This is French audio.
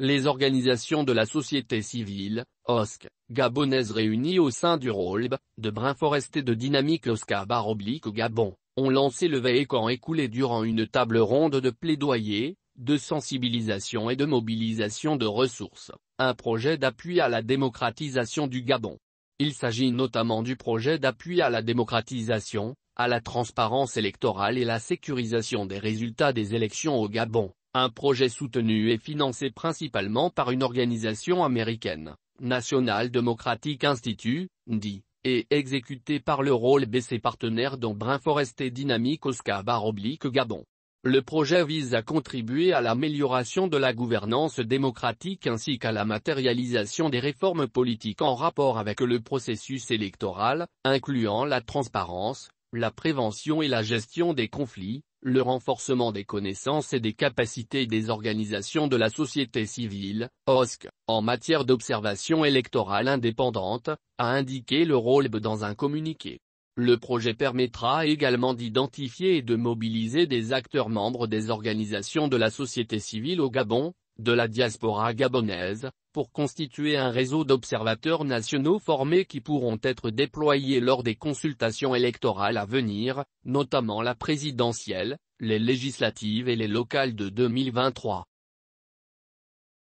les organisations de la société civile, OSC, gabonaise réunies au sein du ROLB, de Brinforest et de Dynamique OSCA baroblique Gabon, ont lancé le véhicule écoulé durant une table ronde de plaidoyer, de sensibilisation et de mobilisation de ressources, un projet d'appui à la démocratisation du Gabon. Il s'agit notamment du projet d'appui à la démocratisation, à la transparence électorale et la sécurisation des résultats des élections au Gabon, un projet soutenu et financé principalement par une organisation américaine, National Democratic Institute, dit, et exécuté par le rôle BC partenaire dont brin Forest et Dynamique Oscar Bar Gabon. Le projet vise à contribuer à l'amélioration de la gouvernance démocratique ainsi qu'à la matérialisation des réformes politiques en rapport avec le processus électoral, incluant la transparence, la prévention et la gestion des conflits, le renforcement des connaissances et des capacités des organisations de la société civile, OSC, en matière d'observation électorale indépendante, a indiqué le rôle dans un communiqué. Le projet permettra également d'identifier et de mobiliser des acteurs membres des organisations de la société civile au Gabon, de la diaspora gabonaise, pour constituer un réseau d'observateurs nationaux formés qui pourront être déployés lors des consultations électorales à venir, notamment la présidentielle, les législatives et les locales de 2023.